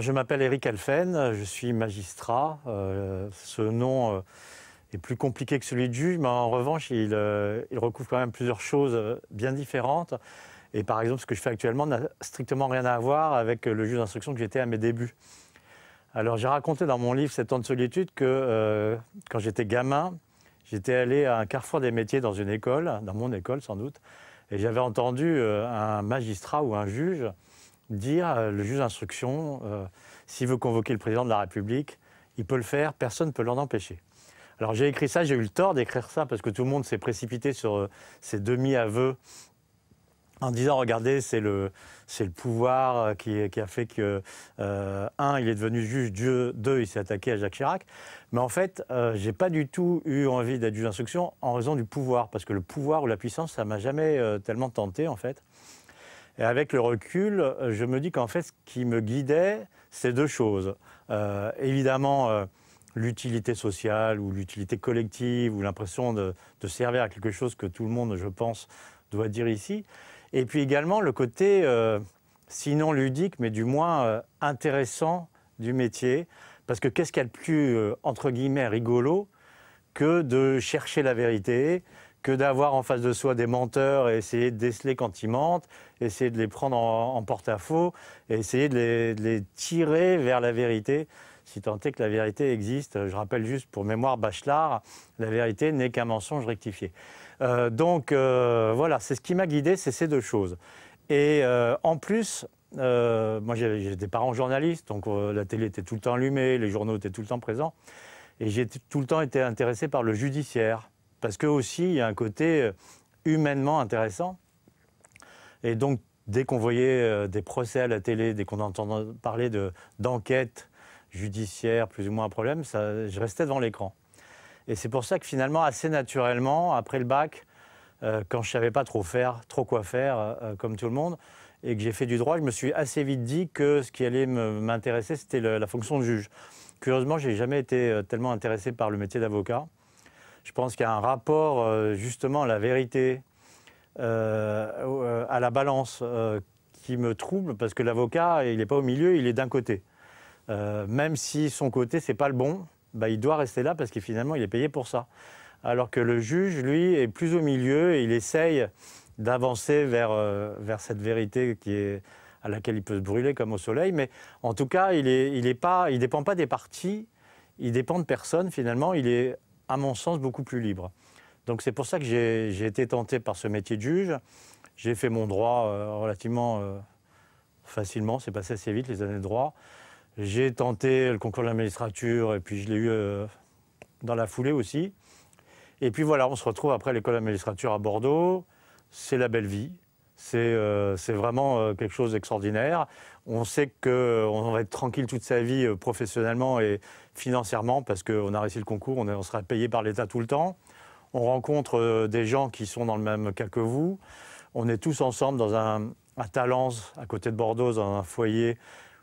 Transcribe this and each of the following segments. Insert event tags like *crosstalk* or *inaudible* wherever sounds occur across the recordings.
Je m'appelle Eric Alphen, je suis magistrat. Euh, ce nom euh, est plus compliqué que celui de juge, mais en revanche, il, euh, il, recouvre quand même plusieurs choses bien différentes. Et par exemple, ce que je fais actuellement n'a strictement rien à voir avec le juge d'instruction que j'étais à mes débuts. Alors j'ai raconté dans mon livre 7 ans de solitude que quand j'étais gamin, j'étais allé à un carrefour des métiers dans une école, dans mon école sans doute, et j'avais entendu un magistrat ou un juge dire, le juge d'instruction, euh, s'il veut convoquer le président de la République, il peut le faire, personne ne peut l'en empêcher. Alors j'ai écrit ça, j'ai eu le tort d'écrire ça parce que tout le monde s'est précipité sur ces euh, demi-aveux en disant regardez, c'est le, c'est le pouvoir euh, qui, a fait que, un, il est devenu juge, Dieu, deux, il s'est attaqué à Jacques Chirac. Mais en fait, je j'ai pas du tout eu envie d'être juge d'instruction en raison du pouvoir, parce que le pouvoir ou la puissance, ça m'a jamais tellement tenté, en fait. Et avec le recul, je me dis qu'en fait, ce qui me guidait, c'est deux choses. Euh, évidemment, euh, l'utilité sociale ou l'utilité collective ou l'impression de, servir à quelque chose que tout le monde, je pense, doit dire ici. Et puis également le côté, euh, sinon ludique, mais du moins intéressant du métier. Parce que qu'est-ce qu'il y a de plus, entre guillemets, rigolo que de chercher la vérité, que d'avoir en face de soi des menteurs et essayer de déceler quand ils mentent, essayer de les prendre en, porte-à-faux essayer de les, tirer vers la vérité, si tant est que la vérité existe. Je rappelle juste pour mémoire Bachelard, la vérité n'est qu'un mensonge rectifié. Euh, donc euh, voilà, c'est ce qui m'a guidé, c'est ces deux choses. Et euh, en plus, moi j'ai des parents journalistes, donc la télé était tout le temps allumée, les journaux étaient tout le temps présents, et j'ai tout le temps été intéressé par le judiciaire parce que aussi, il y a un côté euh, humainement intéressant. Et donc, dès qu'on voyait euh, des procès à la télé, dès qu'on entendait parler d'enquêtes judiciaires, plus ou moins un problème, ça, je restais devant l'écran. Et c'est pour ça que finalement, assez naturellement, après le bac, euh, quand je ne savais pas trop faire, trop quoi faire, comme tout le monde, et que j'ai fait du droit, je me suis assez vite dit que ce qui allait m'intéresser, c'était la fonction de juge. Curieusement, je n'ai jamais été tellement intéressé par le métier d'avocat. Je pense qu'il y a un rapport, euh, justement, à la vérité, euh, euh, à la balance, qui me trouble, parce que l'avocat, il n'est pas au milieu, il est d'un côté. même si son côté, c'est pas le bon, bah, il doit rester là, parce que finalement, il est payé pour ça. Alors que le juge, lui, est plus au milieu et il essaye d'avancer vers, vers cette vérité qui est, à laquelle il peut se brûler comme au soleil. Mais en tout cas, il ne il est pas, il dépend pas des partis, il dépend de personne finalement. Il est à mon sens, beaucoup plus libre. Donc c'est pour ça que j'ai été tenté par ce métier de juge. J'ai fait mon droit euh, relativement euh, facilement, c'est passé assez vite les années de droit. J'ai tenté le concours de la magistrature et puis je l'ai eu euh, dans la foulée aussi. Et puis voilà, on se retrouve après l'école de magistrature à Bordeaux. C'est la belle vie. C'est vraiment quelque chose d'extraordinaire. On sait qu'on va être tranquille toute sa vie professionnellement et financièrement parce qu'on a réussi le concours, on, on sera payé par l'État tout le temps. On rencontre euh, des gens qui sont dans le même cas que vous. On est tous ensemble dans un, à Talence, à côté de Bordeaux, dans un foyer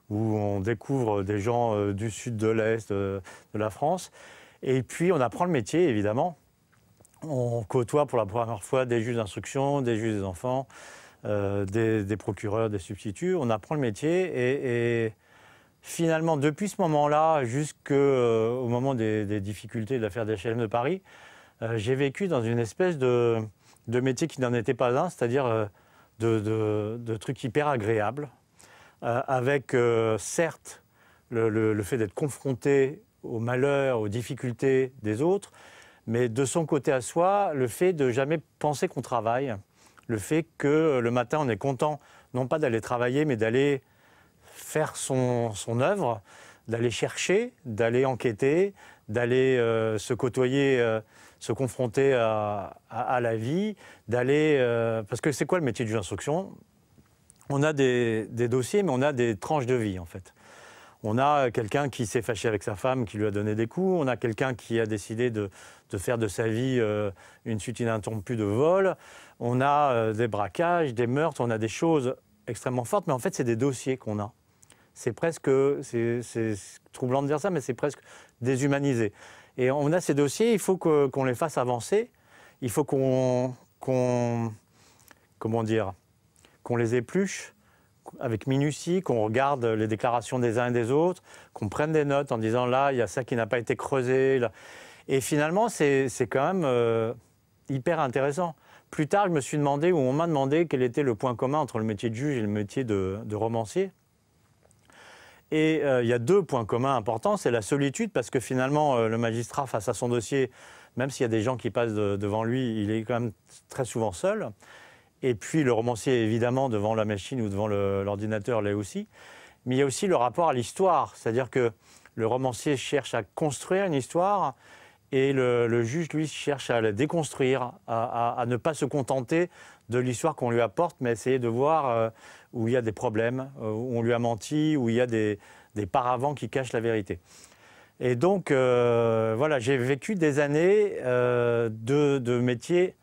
où on découvre des gens euh, du sud, de l'est, euh, de la France. Et puis on apprend le métier, évidemment. On côtoie pour la première fois des juges d'instruction, des juges des enfants, des, procureurs, des substituts. On apprend le métier et, et finalement, depuis ce moment-là jusqu'au euh, moment des, difficultés de l'affaire d'HLM de Paris, euh, j'ai vécu dans une espèce de, métier qui n'en était pas un, c'est-à-dire euh, de, trucs hyper agréables, avec certes le, le fait d'être confronté aux malheurs, aux difficultés des autres, mais de son côté à soi, le fait de jamais penser qu'on travaille, le fait que le matin on est content non pas d'aller travailler, mais d'aller faire son, son œuvre, d'aller chercher, d'aller enquêter, d'aller euh, se côtoyer, euh, se confronter à, la vie, d'aller... Euh, parce que c'est quoi le métier de juge d'instruction On a des, dossiers, mais on a des tranches de vie, en fait. On a quelqu'un qui s'est fâché avec sa femme, qui lui a donné des coups. On a quelqu'un qui a décidé de, de, faire de sa vie une suite ininterrompue de vols. On a des braquages, des meurtres, on a des choses extrêmement fortes, mais en fait, c'est des dossiers qu'on a c'est presque, c'est troublant de dire ça, mais c'est presque déshumanisé. Et on a ces dossiers, il faut qu'on les fasse avancer, il faut qu'on, comment dire, qu'on les épluche avec minutie, qu'on regarde les déclarations des uns et des autres, qu'on prenne des notes en disant là, il y a ça qui n'a pas été creusé. Et finalement, c'est quand même euh, hyper intéressant. Plus tard, je me suis demandé, ou on m'a demandé, quel était le point commun entre le métier de juge et le métier de romancier. Et euh, il y a deux points communs importants, c'est la solitude, parce que finalement, euh, le magistrat, face à son dossier, même s'il y a des gens qui passent devant lui, il est quand même très souvent seul. Et puis le romancier, évidemment, devant la machine ou devant l'ordinateur, l'est aussi. Mais il y a aussi le rapport à l'histoire, c'est-à-dire que le romancier cherche à construire une histoire et le, juge, lui, cherche à la déconstruire, à ne pas se contenter de l'histoire qu'on lui apporte, mais essayer de voir euh, où il y a des problèmes, euh, où on lui a menti, où il y a des, paravents qui cachent la vérité. Et donc, euh, voilà, j'ai vécu des années de, de, métier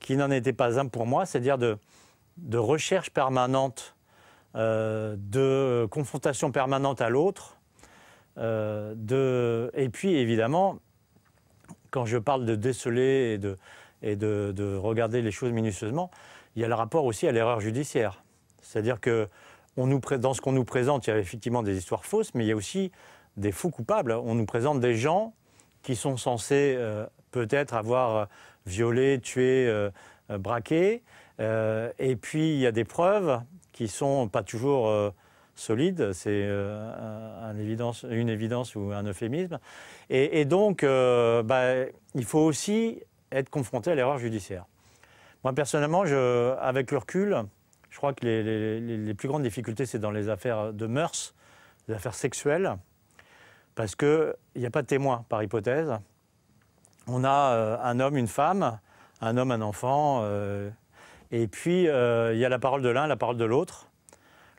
qui n'en était pas un pour moi, c'est-à-dire de, de, recherche permanente, de confrontation permanente à l'autre. de... Et puis, évidemment, quand je parle de déceler et de, et de, regarder les choses minutieusement, il y a le rapport aussi à l'erreur judiciaire. C'est-à-dire que on nous, dans ce qu'on nous présente, il y a effectivement des histoires fausses, mais il y a aussi des faux coupables. On nous présente des gens qui sont censés euh, peut-être avoir euh, violé, tué, euh, braqué. et puis il y a des preuves qui sont pas toujours solides. C'est un, une évidence ou un euphémisme. Et, donc, bah, il faut aussi être confronté à l'erreur judiciaire. Moi, personnellement, je, avec le recul, je crois que les, plus grandes difficultés, c'est dans les affaires de mœurs, les affaires sexuelles, parce qu'il n'y a pas de témoin, par hypothèse. On a euh, un homme, une femme, un homme, un enfant, euh, et puis euh, il y a la parole de l'un, la parole de l'autre.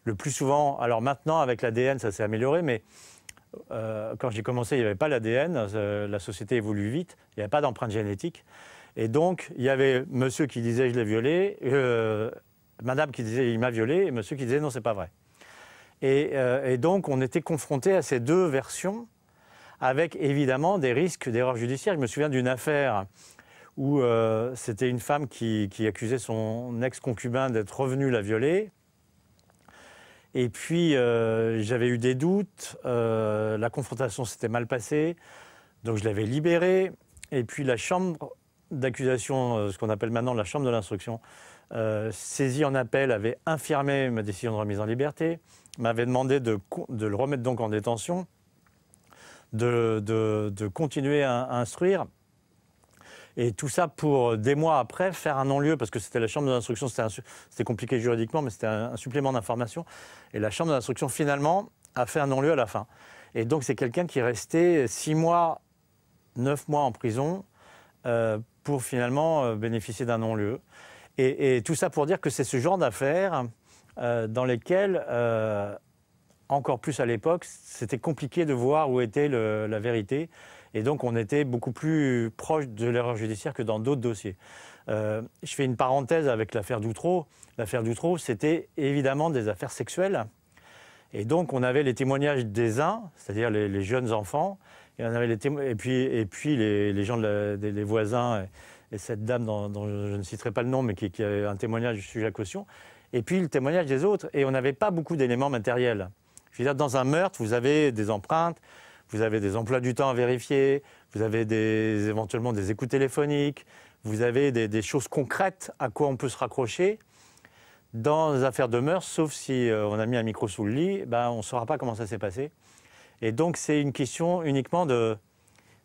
Le plus souvent, alors maintenant, avec l'ADN, ça s'est amélioré, mais euh, quand j'ai commencé, il n'y avait pas l'ADN, euh, la société évolue vite, il n'y avait pas d'empreinte génétique. Et donc, il y avait monsieur qui disait je l'ai violé, euh, madame qui disait il m'a violé, et monsieur qui disait non, c'est pas vrai. Et, donc, on était confronté à ces deux versions, avec évidemment des risques d'erreurs judiciaires. Je me souviens d'une affaire où c'était une femme qui, qui accusait son ex-concubin d'être revenu la violer. Et puis, euh, j'avais eu des doutes. Euh, la confrontation s'était mal passée. Donc, je l'avais libéré. Et puis, la chambre d'accusation, euh, ce qu'on appelle maintenant la chambre de l'instruction, saisie en appel, avait infirmé ma décision de remise en liberté, m'avait demandé de, le remettre donc en détention, de, continuer à instruire. Et tout ça pour, euh, des mois après, faire un non-lieu, parce que c'était la chambre d'instruction, c'était compliqué juridiquement, mais c'était un, supplément d'information. Et la chambre d'instruction, finalement, a fait un non-lieu à la fin. Et donc, c'est quelqu'un qui est resté six mois, 9 mois en prison euh, pour finalement euh, bénéficier d'un non-lieu. Et, tout ça pour dire que c'est ce genre d'affaires dans lesquelles encore plus à l'époque, c'était compliqué de voir où était la vérité. Et donc, on était beaucoup plus proche de l'erreur judiciaire que dans d'autres dossiers. Euh, je fais une parenthèse avec l'affaire Doutreau. L'affaire Doutreau, c'était évidemment des affaires sexuelles. Et donc, on avait les témoignages des uns, c'est-à-dire les, jeunes enfants, et, puis, les, gens, des, les voisins, et, cette dame dont, je ne citerai pas le nom, mais qui, qui avait un témoignage du sujet à caution, et puis le témoignage des autres. Et on n'avait pas beaucoup d'éléments matériels. Je veux dire, dans un meurtre, vous avez des empreintes, vous avez des emplois du temps à vérifier, vous avez éventuellement des écoutes téléphoniques, vous avez des, choses concrètes à quoi on peut se raccrocher. Dans les affaires de mœurs, sauf si euh, on a mis un micro sous le lit, ben, on ne saura pas comment ça s'est passé. Et donc c'est une question uniquement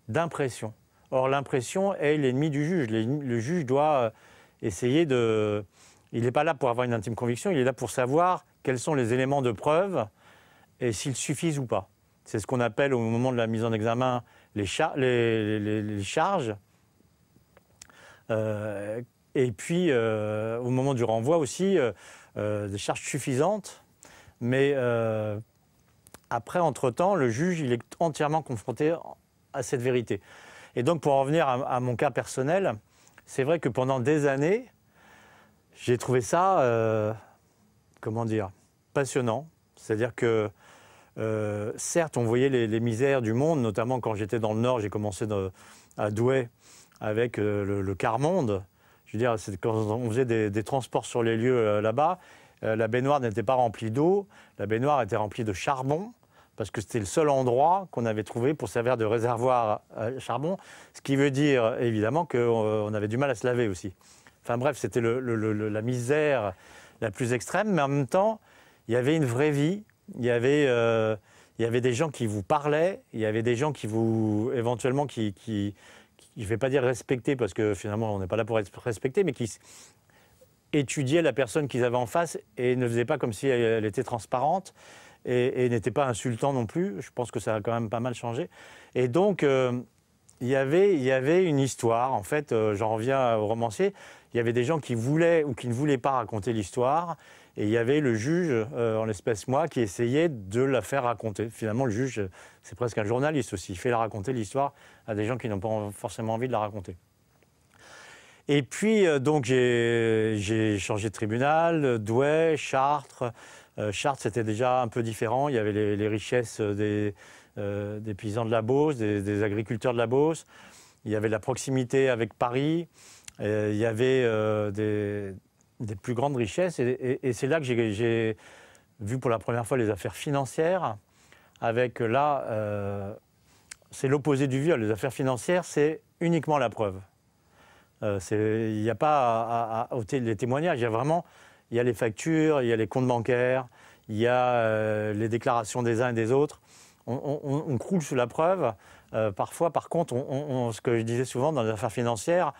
d'impression. Or l'impression est l'ennemi du juge. le, juge doit euh, essayer de... Il n'est pas là pour avoir une intime conviction, il est là pour savoir quels sont les éléments de preuve et s'ils suffisent ou pas. C'est ce qu'on appelle au moment de la mise en examen les, charges. Euh, et puis, euh, au moment du renvoi aussi, euh, des charges suffisantes. Mais après, entre-temps, le juge, il est entièrement confronté à cette vérité. Et donc, pour en revenir à, à mon cas personnel, c'est vrai que pendant des années, j'ai trouvé ça, comment dire, passionnant. C'est-à-dire que euh, certes, on voyait les, misères du monde, notamment quand j'étais dans le Nord, j'ai commencé à Douai avec euh, le, Carmonde. Je veux dire, quand on faisait des, transports sur les lieux euh, là-bas, la baignoire n'était pas remplie d'eau, la baignoire était remplie de charbon, parce que c'était le seul endroit qu'on avait trouvé pour servir de réservoir à charbon, ce qui veut dire évidemment qu'on avait du mal à se laver aussi. Enfin bref, c'était la misère la plus extrême, mais en même temps, il y avait une vraie vie, il y avait euh, il y avait des gens qui vous parlaient, il y avait des gens qui vous éventuellement qui, qui, ne vais pas dire respecter parce que finalement on n'est pas là pour être respecté, mais qui étudiaient la personne qu'ils avaient en face et ne faisaient pas comme si elle était transparente et, et n'était pas insultant non plus. Je pense que ça a quand même pas mal changé. Et donc euh, il y avait il y avait une histoire en fait. Euh, j'en reviens au romancier. Il y avait des gens qui voulaient ou qui ne voulaient pas raconter l'histoire. Et il y avait le juge, euh, en l'espèce moi, qui essayait de la faire raconter. Finalement, le juge, c'est presque un journaliste aussi. Il fait la raconter l'histoire à des gens qui n'ont pas forcément envie de la raconter. Et puis, euh, donc, j'ai changé de tribunal, Douai, Chartres. Euh, Chartres, c'était déjà un peu différent. Il y avait les, richesses des, paysans de la Beauce, des, agriculteurs de la Beauce. Il y avait la proximité avec Paris. Il y avait des, des plus grandes richesses. Et, c'est là que j'ai vu pour la première fois les affaires financières, avec euh, là, euh, c'est l'opposé du viol. Les affaires financières, c'est uniquement la preuve. Euh, il n'y a pas à, ôter les témoignages, il y a vraiment il y a les factures, il y a les comptes bancaires, il y a les déclarations des uns et des autres. On, croule sous la preuve. parfois, par contre, on, ce que je disais souvent dans les affaires financières,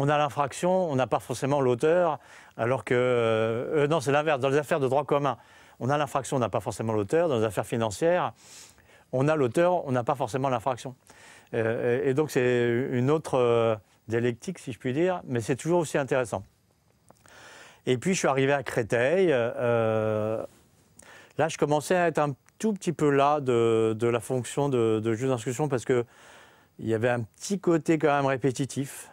on a l'infraction, on n'a pas forcément l'auteur, alors que... Euh, non, c'est l'inverse, dans les affaires de droit commun, on a l'infraction, on n'a pas forcément l'auteur, dans les affaires financières, on a l'auteur, on n'a pas forcément l'infraction. Euh, et, donc c'est une autre euh, dialectique, si je puis dire, mais c'est toujours aussi intéressant. Et puis je suis arrivé à Créteil. là, je commençais à être un tout petit peu là de, la fonction de, de juge d'instruction parce qu'il y avait un petit côté quand même répétitif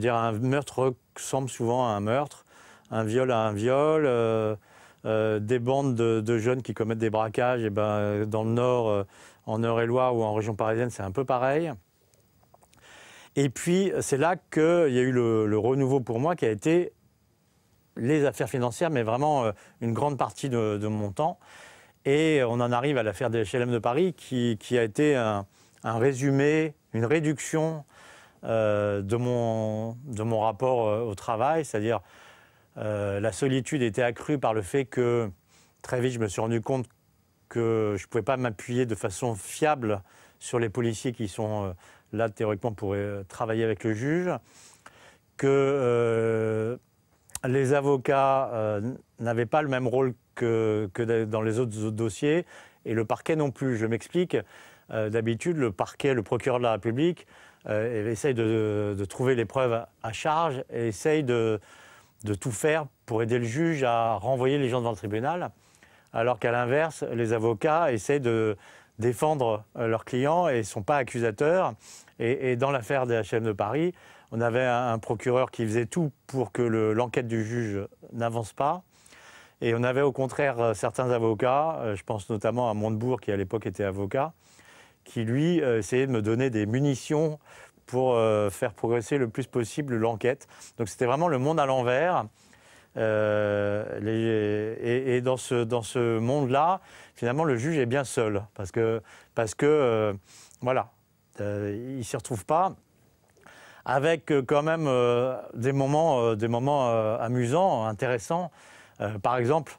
dire, un meurtre ressemble souvent à un meurtre, un viol à un viol. Euh, euh, des bandes de, jeunes qui commettent des braquages, et eh ben, dans le Nord, euh, en Eure-et-Loire ou en région parisienne, c'est un peu pareil. Et puis, c'est là qu'il y a eu le, renouveau pour moi qui a été les affaires financières, mais vraiment une grande partie de, mon temps. Et on en arrive à l'affaire des HLM de Paris qui, a été un résumé, une réduction euh, de, mon, rapport euh, au travail, c'est-à-dire euh, la solitude était accrue par le fait que très vite je me suis rendu compte que je ne pouvais pas m'appuyer de façon fiable sur les policiers qui sont là théoriquement pour travailler avec le juge, que les avocats n'avaient pas le même rôle que, dans les autres dossiers et le parquet non plus. Je m'explique. D'habitude, le parquet, le procureur de la République, euh, essaye de, trouver les preuves à charge et essaye de, tout faire pour aider le juge à renvoyer les gens devant le tribunal, alors qu'à l'inverse, les avocats essayent de défendre euh, leurs clients et ne sont pas accusateurs. Et, dans l'affaire des HM de Paris, on avait un, procureur qui faisait tout pour que l'enquête du juge n'avance pas. Et on avait au contraire euh, certains avocats, euh, je pense notamment à Montebourg qui à l'époque était avocat, qui lui euh, essayait de me donner des munitions pour euh, faire progresser le plus possible l'enquête. Donc c'était vraiment le monde à l'envers. Euh, et, dans ce, dans ce monde-là, finalement, le juge est bien seul, parce que, parce que voilà, il ne s'y retrouve pas, avec quand même des moments, des moments amusants, intéressants. par exemple,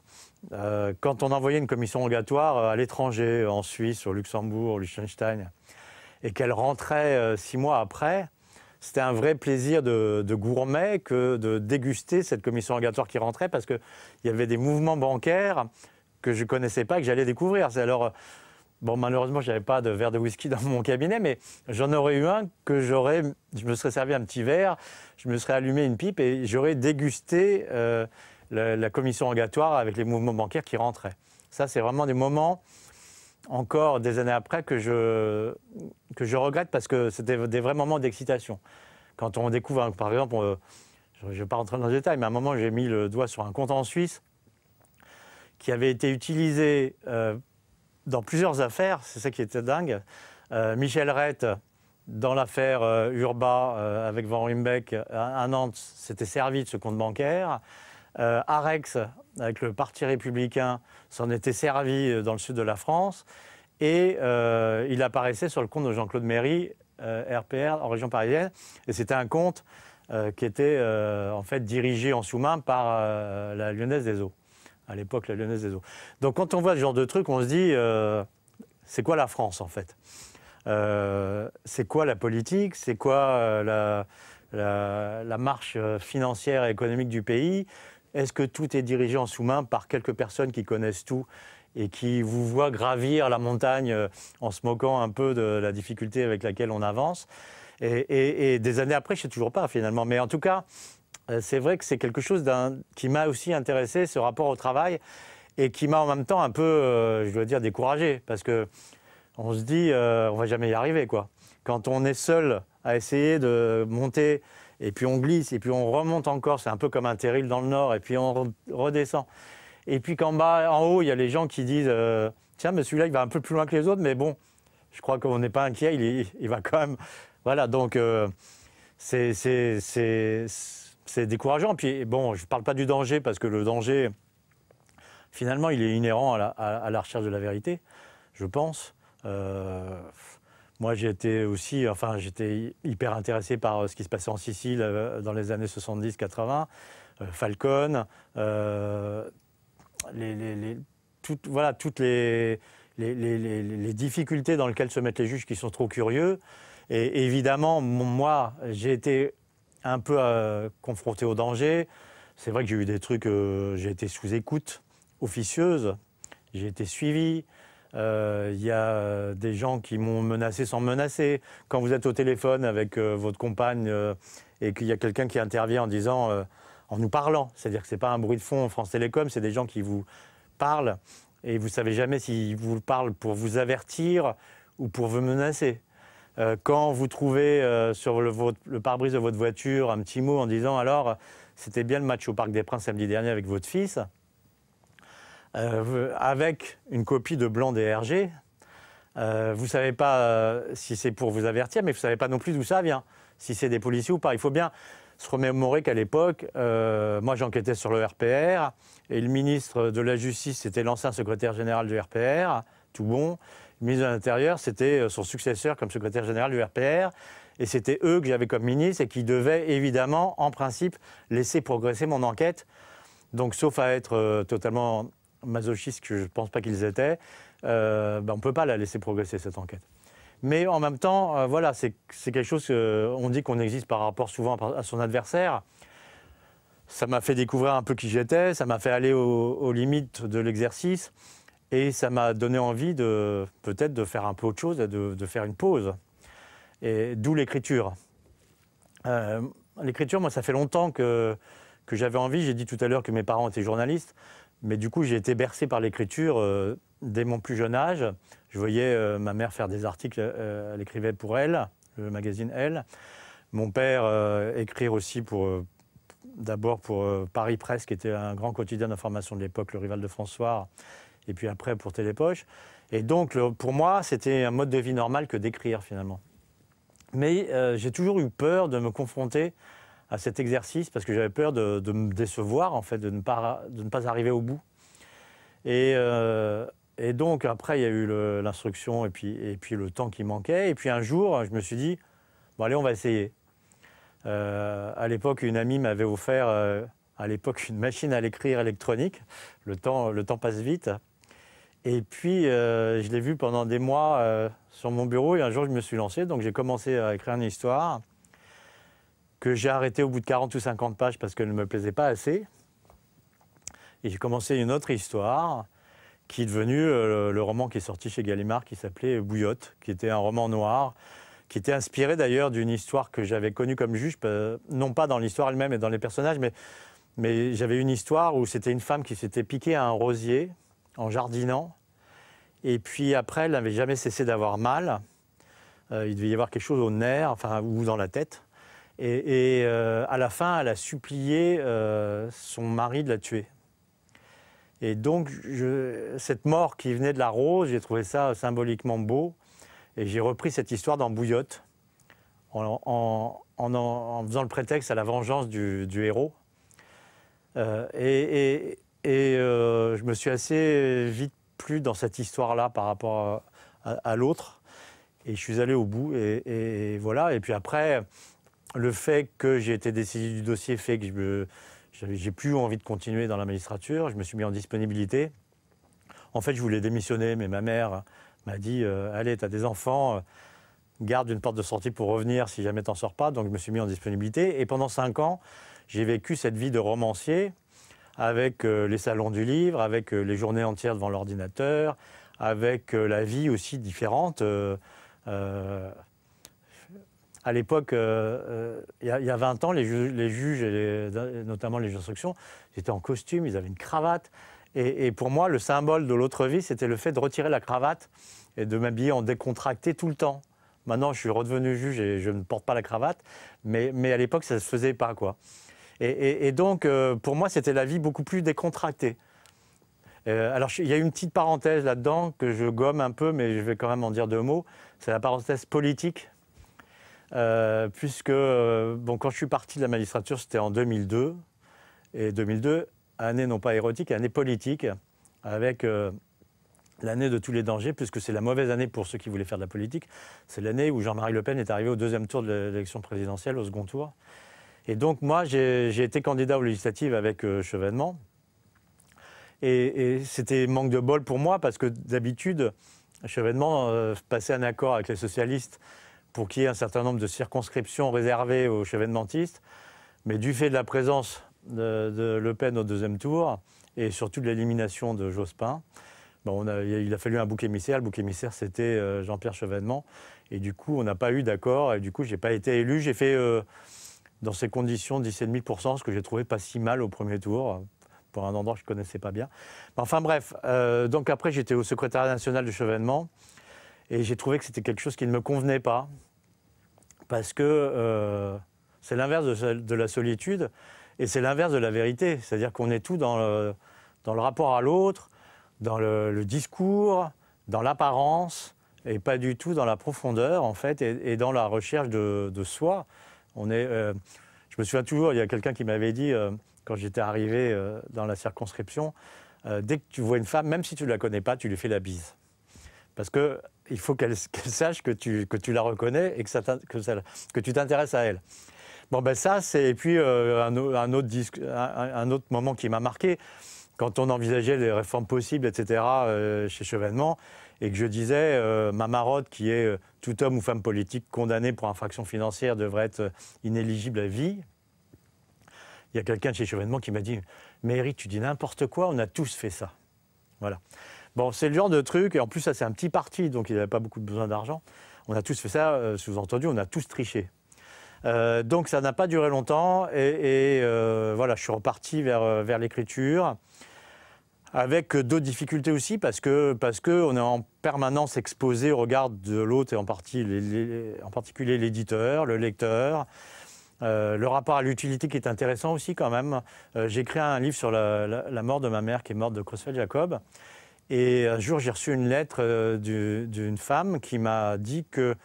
euh, quand on envoyait une commission rogatoire euh, à l'étranger, en Suisse, au Luxembourg, au Liechtenstein, et qu'elle rentrait euh, six mois après, c'était un vrai plaisir de, gourmet que de déguster cette commission rogatoire qui rentrait parce qu'il y avait des mouvements bancaires que je ne connaissais pas, que j'allais découvrir. Alors, bon, malheureusement, je n'avais pas de verre de whisky dans mon cabinet, mais j'en aurais eu un que j'aurais, je me serais servi un petit verre, je me serais allumé une pipe et j'aurais dégusté la commission rogatoire avec les mouvements bancaires qui rentraient. Ça, c'est vraiment des moments, encore des années après, que je, que je regrette parce que c'était des vrais moments d'excitation. Quand on découvre, par exemple, euh, je ne vais pas rentrer dans le détail, mais à un moment, j'ai mis le doigt sur un compte en Suisse qui avait été utilisé euh, dans plusieurs affaires, c'est ça qui était dingue. Euh, Michel Rett, dans l'affaire Urba avec Van Rimbeck à, à Nantes, s'était servi de ce compte bancaire. Euh, Arex, avec le Parti républicain, s'en était servi euh, dans le sud de la France. Et euh, il apparaissait sur le compte de Jean-Claude Méry, RPR, en région parisienne. Et c'était un compte qui était en fait dirigé en sous-main par la Lyonnaise des Eaux. À l'époque, la Lyonnaise des Eaux. Donc quand on voit ce genre de truc, on se dit, c'est quoi la France en fait C'est quoi la politique C'est quoi la, marche financière et économique du pays, est-ce que tout est dirigé en sous-main par quelques personnes qui connaissent tout et qui vous voient gravir la montagne euh, en se moquant un peu de la difficulté avec laquelle on avance et, des années après, je ne sais toujours pas finalement. Mais en tout cas, euh, c'est vrai que c'est quelque chose qui m'a aussi intéressé, ce rapport au travail, et qui m'a en même temps un peu, euh, je dois dire, découragé, parce que on se dit, on on va jamais y arriver, quoi. Quand on est seul à essayer de monter et puis on glisse, et puis on remonte encore, c'est un peu comme un terril dans le nord, et puis on redescend. Et puis qu'en bas, en haut, il y a les gens qui disent euh, Tiens, mais celui-là, il va un peu plus loin que les autres, mais bon, je crois qu'on n'est pas inquiet, il, va quand même. Voilà, donc euh, c'est décourageant. Puis bon, je ne parle pas du danger, parce que le danger, finalement, il est inhérent à la, recherche de la vérité, je pense. Euh, moi, j'étais aussi, enfin, j'étais hyper intéressé par euh, ce qui se passait en Sicile euh, dans les années 70-80, euh, Falcon, voilà, toutes les, difficultés dans lesquelles se mettent les juges qui sont trop curieux. Et évidemment, moi, j'ai été un peu confronté au danger. C'est vrai que j'ai eu des trucs, j'ai été sous écoute officieuse, j'ai été suivi, il euh, y a euh, des gens qui m'ont menacé sans menacer. Quand vous êtes au téléphone avec euh, votre compagne et qu'il y a quelqu'un qui intervient en disant, en nous parlant, c'est-à-dire que ce n'est pas un bruit de fond en France Télécom, c'est des gens qui vous parlent et vous ne savez jamais s'ils vous parlent pour vous avertir ou pour vous menacer. quand vous trouvez sur le pare-brise de votre voiture un petit mot en disant alors, c'était bien le match au Parc des Princes samedi dernier avec votre fils. Euh, avec une copie de Blanc des RG, euh, vous ne savez pas euh, si c'est pour vous avertir, mais vous ne savez pas non plus d'où ça vient, si c'est des policiers ou pas. Il faut bien se remémorer qu'à l'époque, moi j'enquêtais sur le RPR, et le ministre de la Justice, c'était l'ancien secrétaire général du RPR, tout bon. Le ministre de l'Intérieur, c'était son successeur comme secrétaire général du RPR. Et c'était eux que j'avais comme ministre et qui devaient évidemment, en principe, laisser progresser mon enquête. Donc, sauf à être totalement masochistes que je ne pense pas qu'ils étaient, euh, ben, on ne peut pas la laisser progresser, cette enquête. Mais en même temps, euh, voilà, c'est quelque chose qu'on dit qu'on existe par rapport souvent à son adversaire. Ça m'a fait découvrir un peu qui j'étais, ça m'a fait aller aux limites de l'exercice, et ça m'a donné envie de peut-être de faire un peu autre chose, de, faire une pause. Et d'où l'écriture. Euh, l'écriture, moi, ça fait longtemps que, que j'avais envie. J'ai dit tout à l'heure que mes parents étaient journalistes. Mais du coup, j'ai été bercé par l'écriture euh, dès mon plus jeune âge. Je voyais euh, ma mère faire des articles, euh, elle écrivait pour elle, le magazine Elle. Mon père écrire aussi pour, d'abord pour Paris Presse, qui était un grand quotidien d'information de l'époque, le rival de François, et puis après pour Télépoche. Et donc, pour moi, c'était un mode de vie normal que d'écrire finalement. Mais j'ai toujours eu peur de me confronter à cet exercice parce que j'avais peur de, me décevoir, en fait, de ne pas, de ne pas arriver au bout. Et, euh, donc, après, il y a eu l'instruction et puis, et puis le temps qui manquait. Et puis un jour, je me suis dit, bon, allez, on va essayer. Euh, à l'époque, une amie m'avait offert, euh, à l'époque, une machine à l'écrire électronique. Le temps, le temps passe vite. Et puis, je l'ai vu pendant des mois sur mon bureau et un jour, je me suis lancé. Donc, j'ai commencé à écrire une histoire que j'ai arrêté au bout de 40 ou 50 pages parce qu'elle ne me plaisait pas assez. Et j'ai commencé une autre histoire qui est devenue euh, le roman qui est sorti chez Gallimard qui s'appelait Bouillotte, qui était un roman noir, qui était inspiré d'ailleurs d'une histoire que j'avais connue comme juge, non pas dans l'histoire elle-même et dans les personnages, mais, j'avais une histoire où c'était une femme qui s'était piquée à un rosier en jardinant. Et puis après, elle n'avait jamais cessé d'avoir mal. Euh, il devait y avoir quelque chose au nerf, enfin, ou dans la tête. Et, euh, à la fin, elle a supplié euh, son mari de la tuer. Et donc, cette mort qui venait de la rose, j'ai trouvé ça symboliquement beau. Et j'ai repris cette histoire dans Bouillotte, en, en, en, en, faisant le prétexte à la vengeance du, du héros. Euh, et, et, je me suis assez vite plu dans cette histoire-là par rapport à, l'autre. Et je suis allé au bout, et voilà. Et puis après, le fait que j'ai été décidé du dossier fait que je j'ai plus envie de continuer dans la magistrature. Je me suis mis en disponibilité. En fait, je voulais démissionner, mais ma mère m'a dit euh, Allez, Allez, as des enfants, euh, garde une porte de sortie pour revenir si jamais t'en sors pas. Donc, je me suis mis en disponibilité. Et pendant cinq ans, j'ai vécu cette vie de romancier avec euh, les salons du livre, avec les journées entières devant l'ordinateur, avec la vie aussi différente à l'époque, euh, euh, il y, a 20 ans, les, juges, et notamment les juges d'instruction, étaient en costume, ils avaient une cravate. Et, pour moi, le symbole de l'autre vie, c'était le fait de retirer la cravate et de m'habiller en décontracté tout le temps. Maintenant, je suis redevenu juge et je ne porte pas la cravate, mais, à l'époque, ça ne se faisait pas. quoi. Et, donc, euh, pour moi, c'était la vie beaucoup plus décontractée. alors, il y a une petite parenthèse là-dedans que je gomme un peu, mais je vais quand même en dire deux mots. C'est la parenthèse politique euh, puisque euh, bon, quand je suis parti de la magistrature, c'était en 2002. Et 2002, année non pas érotique, année politique, avec euh, l'année de tous les dangers, puisque c'est la mauvaise année pour ceux qui voulaient faire de la politique. C'est l'année où Jean-Marie Le Pen est arrivé au deuxième tour de l'élection présidentielle, au second tour. Et donc, moi, j'ai été candidat aux législatives avec Chevènement. Et, c'était manque de bol pour moi, parce que d'habitude, Chevènement passait un accord avec les socialistes pour qu'il y ait un certain nombre de circonscriptions réservées aux chevènementistes. Mais du fait de la présence de, Le Pen au deuxième tour et surtout de l'élimination de Jospin, bon, ben, il a fallu un bouc émissaire. Le bouc émissaire, c'était euh, Jean-Pierre Chevènement. Et du coup, on n'a pas eu d'accord. Et du coup, je n'ai pas été élu. J'ai fait, euh, dans ces conditions, 17,5%, ce que j'ai trouvé pas si mal au premier tour, pour un endroit que je ne connaissais pas bien. enfin, bref. Euh, donc après, j'étais au secrétariat national de Chevènement. Et j'ai trouvé que c'était quelque chose qui ne me convenait pas parce que euh, c'est l'inverse de, de, la solitude et c'est l'inverse de la vérité. C'est-à-dire qu'on est tout dans le, dans le rapport à l'autre, dans le, discours, dans l'apparence et pas du tout dans la profondeur en fait et, dans la recherche de, soi. On est, euh, je me souviens toujours, il y a quelqu'un qui m'avait dit euh, quand j'étais arrivé dans la circonscription, dès que tu vois une femme, même si tu ne la connais pas, tu lui fais la bise. Parce que il faut qu'elle sache que tu, la reconnais et que, que, tu t'intéresses à elle. Bon, ben ça, c'est. Et puis, euh, un, autre un, autre moment qui m'a marqué, quand on envisageait les réformes possibles, etc., euh, chez Chevènement, et que je disais, euh, ma marotte, qui est tout homme ou femme politique condamné pour infraction financière, devrait être inéligible à vie. Il y a quelqu'un chez Chevènement qui m'a dit Mais Eric, tu dis n'importe quoi, on a tous fait ça. Voilà. Bon, c'est le genre de truc, et en plus, ça, c'est un petit parti, donc il n'avait pas beaucoup de besoin d'argent. On a tous fait ça, euh, sous-entendu, on a tous triché. Euh, donc, ça n'a pas duré longtemps, et, euh, voilà, je suis reparti vers, l'écriture, avec d'autres difficultés aussi, parce qu'on parce que est en permanence exposé au regard de l'autre, et en, partie, en particulier l'éditeur, le lecteur. le rapport à l'utilité qui est intéressant aussi quand même. J'ai écrit un livre sur la, mort de ma mère qui est morte de Creutzfeldt-Jacob. Et un jour, j'ai reçu une lettre euh, d'une femme qui m'a dit que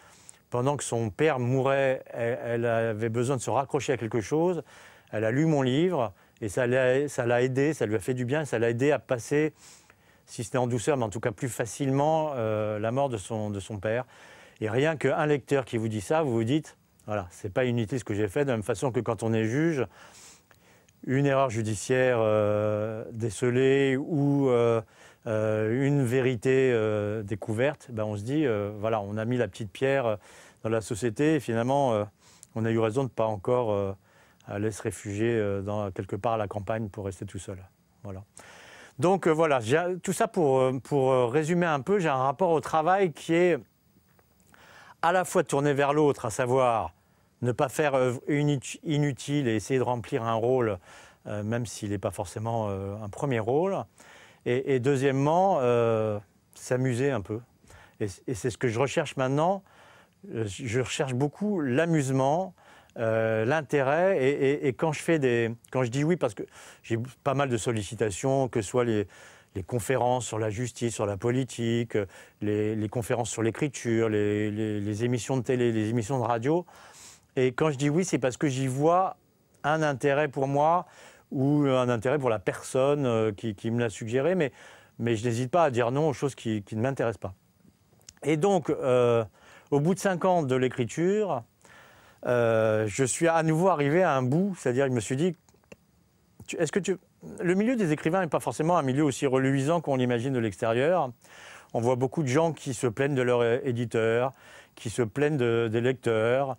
pendant que son père mourait, elle, avait besoin de se raccrocher à quelque chose. Elle a lu mon livre et ça l'a aidé, ça lui a fait du bien, ça l'a aidé à passer, si ce n'est en douceur, mais en tout cas plus facilement, euh, la mort de son, père. Et rien qu'un lecteur qui vous dit ça, vous vous dites, voilà, c'est pas inutile ce que j'ai fait, de la même façon que quand on est juge, une erreur judiciaire euh, décelée ou euh, une vérité euh, découverte, ben on se dit, euh, voilà, on a mis la petite pierre dans la société et finalement, on a eu raison de ne pas encore aller se réfugier dans, quelque part à la campagne pour rester tout seul. Donc voilà, tout ça pour, pour résumer un peu, j'ai un rapport au travail qui est à la fois tourné vers l'autre, à savoir ne pas faire œuvre inutile et essayer de remplir un rôle, même s'il n'est pas forcément un premier rôle. Et, deuxièmement, euh, s'amuser un peu. Et, c'est ce que je recherche maintenant. Euh, je recherche beaucoup l'amusement, euh, l'intérêt. Et, quand je fais des, quand je dis oui, parce que j'ai pas mal de sollicitations, que ce soit les, conférences sur la justice, sur la politique, les, conférences sur l'écriture, les, les, émissions de télé, les émissions de radio. Et quand je dis oui, c'est parce que j'y vois un intérêt pour moi, ou un intérêt pour la personne euh, qui, qui me l'a suggéré, mais, mais je n'hésite pas à dire non aux choses qui, qui ne m'intéressent pas. Et donc, euh, au bout de cinq ans de l'écriture, euh, je suis à nouveau arrivé à un bout, c'est-à-dire je me suis dit, est-ce que tu... Le milieu des écrivains n'est pas forcément un milieu aussi reluisant qu'on l'imagine de l'extérieur. On voit beaucoup de gens qui se plaignent de leurs éditeurs qui se plaignent de, des lecteurs,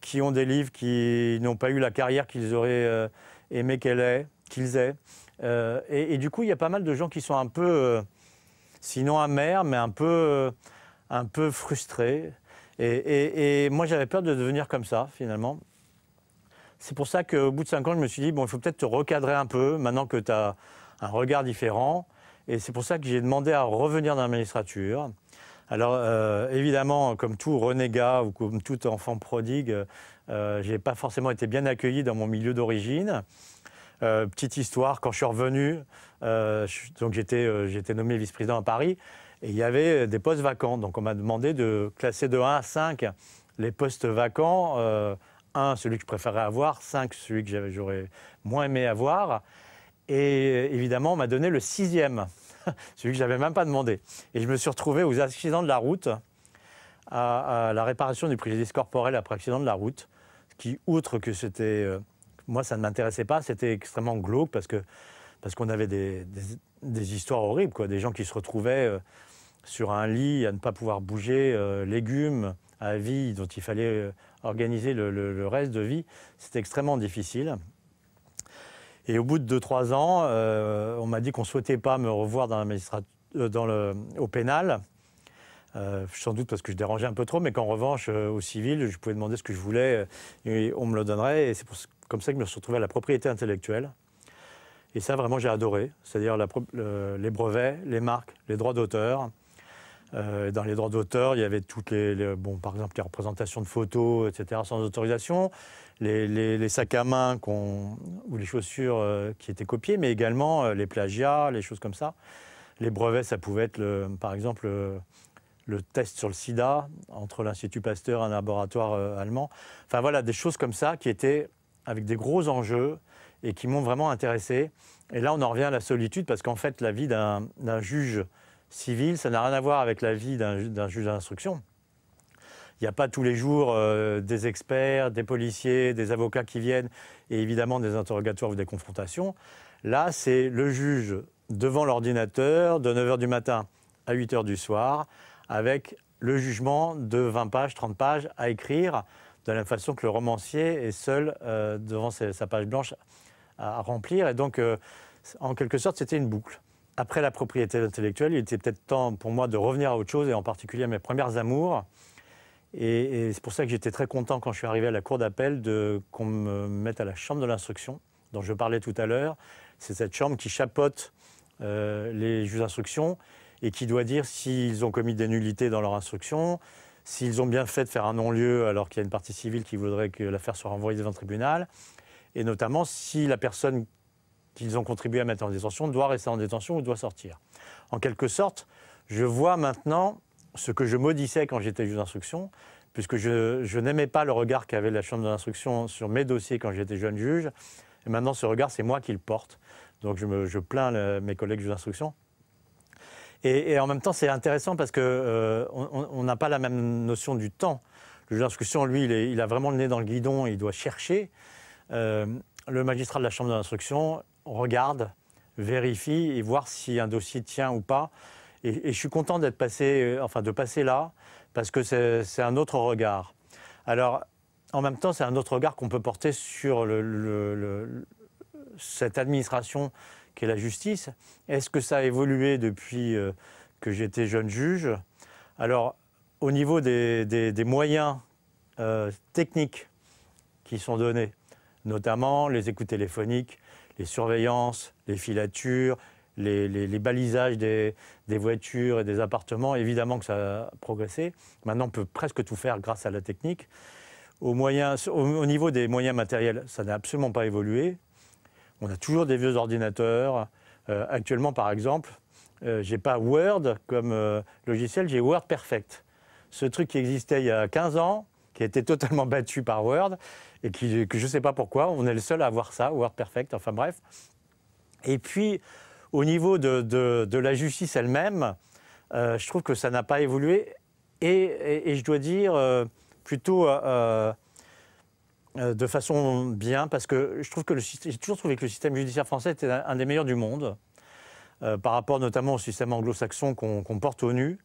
qui ont des livres qui n'ont pas eu la carrière qu'ils auraient aimer qu'elle est, qu'ils aient. Euh, et, du coup, il y a pas mal de gens qui sont un peu, euh, sinon amers, mais un peu, euh, un peu frustrés. Et, et, et moi, j'avais peur de devenir comme ça, finalement. C'est pour ça qu'au bout de cinq ans, je me suis dit, bon, il faut peut-être te recadrer un peu, maintenant que tu as un regard différent. Et c'est pour ça que j'ai demandé à revenir dans la magistrature. Alors euh, évidemment, comme tout renégat ou comme tout enfant prodigue, euh, j'ai je n'ai pas forcément été bien accueilli dans mon milieu d'origine. Euh, petite histoire, quand je suis revenu, donc j'étais nommé vice-président à Paris, et il y avait des postes vacants. Donc on m'a demandé de classer de 1 à 5 les postes vacants. 1, celui que je préférais avoir, 5, celui que j'aurais moins aimé avoir. Et évidemment, on m'a donné le sixième. *laughs* celui que j'avais même pas demandé. Et je me suis retrouvé aux accidents de la route, à, la réparation du préjudice corporel après accident de la route, qui, outre que c'était... Euh, moi, ça ne m'intéressait pas, c'était extrêmement glauque parce que parce qu'on avait des, histoires horribles, quoi. des gens qui se retrouvaient euh, sur un lit à ne pas pouvoir bouger, euh, légumes à vie dont il fallait organiser le reste de vie. C'était extrêmement difficile. Et au bout de 2-3 ans, euh, on m'a dit qu'on ne souhaitait pas me revoir dans euh, au pénal. Euh, sans doute parce que je dérangeais un peu trop, mais qu'en revanche, au civil, je pouvais demander ce que je voulais, et on me le donnerait. Et c'est comme ça que je me suis retrouvé à la propriété intellectuelle. Et ça, vraiment, j'ai adoré. C'est-à-dire les brevets, les marques, les droits d'auteur, euh, dans les droits d'auteur, il y avait toutes les, par exemple, les représentations de photos, etc., sans autorisation, les, sacs à main ou les chaussures euh, qui étaient copiées, mais également euh, les plagiats, les choses comme ça. Les brevets, ça pouvait être, par exemple, le, test sur le sida entre l'Institut Pasteur et un laboratoire allemand. Enfin voilà, des choses comme ça qui étaient avec des gros enjeux et qui m'ont vraiment intéressé. Et là, on en revient à la solitude, parce qu'en fait, la vie d'un juge Civil, ça n'a rien à voir avec la vie d'un juge d'instruction. Il n'y a pas tous les jours euh, des experts, des policiers, des avocats qui viennent et évidemment des interrogatoires ou des confrontations. Là, c'est le juge devant l'ordinateur de 9h du matin à 8h du soir avec le jugement de 20 pages, 30 pages à écrire de la même façon que le romancier est seul euh, devant sa page blanche à, remplir. Et donc, euh, en quelque sorte, c'était une boucle après la propriété intellectuelle, il était peut-être temps pour moi de revenir à autre chose, et en particulier à mes premières amours. Et, c'est pour ça que j'étais très content quand je suis arrivé à la cour d'appel de qu'on me mette à la chambre de l'instruction, dont je parlais tout à l'heure. C'est cette chambre qui chapote euh, les juges d'instruction et qui doit dire s'ils ont commis des nullités dans leur instruction, s'ils ont bien fait de faire un non-lieu alors qu'il y a une partie civile qui voudrait que l'affaire soit renvoyée devant le tribunal, et notamment si la personne qu'ils ont contribué à mettre en détention doit rester en détention ou doit sortir. En quelque sorte, je vois maintenant ce que je maudissais quand j'étais juge d'instruction, puisque je, n'aimais pas le regard qu'avait la chambre d'instruction sur mes dossiers quand j'étais jeune juge. Et maintenant, ce regard, c'est moi qui le porte. Donc je, plains mes collègues juge d'instruction. Et, en même temps, c'est intéressant parce qu'on euh, on n'a pas la même notion du temps. Le juge d'instruction, lui, il, a vraiment le nez dans le guidon, il doit chercher. Euh, le magistrat de la chambre d'instruction, regarde, vérifie et voir si un dossier tient ou pas. Et, je suis content d'être passé, euh, enfin de passer là, parce que c'est un autre regard. Alors, en même temps, c'est un autre regard qu'on peut porter sur le, cette administration qu'est la justice. Est-ce que ça a évolué depuis euh, que j'étais jeune juge Alors, au niveau des, moyens euh, techniques qui sont donnés, notamment les écoutes téléphoniques, les surveillances, les filatures, les, balisages des, voitures et des appartements, évidemment que ça a progressé. Maintenant, on peut presque tout faire grâce à la technique. Au, niveau des moyens matériels, ça n'a absolument pas évolué. On a toujours des vieux ordinateurs. Euh, actuellement, par exemple, euh, j'ai pas Word comme euh, logiciel, j'ai Word Perfect. Ce truc qui existait il y a 15 ans, qui a été totalement battu par Word et qui, que je ne sais pas pourquoi, on est le seul à avoir ça, Word Perfect, enfin bref. Et puis, au niveau de, la justice elle-même, euh, je trouve que ça n'a pas évolué et, je dois dire euh, plutôt euh, de façon bien, parce que je trouve que j'ai toujours trouvé que le système judiciaire français était un, des meilleurs du monde, par rapport notamment au système anglo-saxon qu'on porte au nu.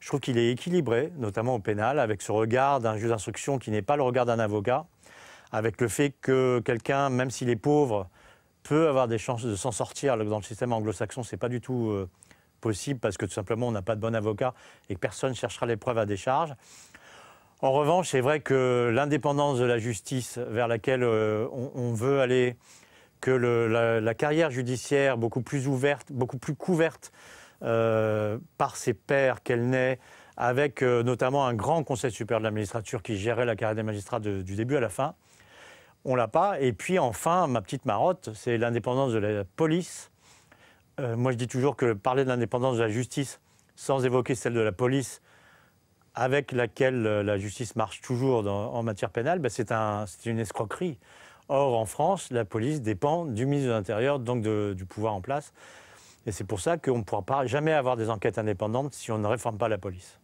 Je trouve qu'il est équilibré, notamment au pénal, avec ce regard d'un juge d'instruction qui n'est pas le regard d'un avocat, avec le fait que quelqu'un, même s'il est pauvre, peut avoir des chances de s'en sortir. Dans le système anglo-saxon, ce n'est pas du tout euh, possible parce que tout simplement, on n'a pas de bon avocat et que personne cherchera les preuves à décharge. En revanche, c'est vrai que l'indépendance de la justice vers laquelle euh, on, veut aller, que la, carrière judiciaire beaucoup plus ouverte, beaucoup plus couverte euh, par ses pairs qu'elle naît, avec euh, notamment un grand conseil supérieur de la qui gérait la carrière des magistrats du début à la fin. On l'a pas. Et puis enfin, ma petite marotte, c'est l'indépendance de la police. Euh, moi, je dis toujours que parler de l'indépendance de la justice sans évoquer celle de la police, avec laquelle la justice marche toujours en matière pénale, ben, c'est une escroquerie. Or, en France, la police dépend du ministre de l'Intérieur, donc du pouvoir en place. Et c'est pour ça qu'on ne pourra jamais avoir des enquêtes indépendantes si on ne réforme pas la police.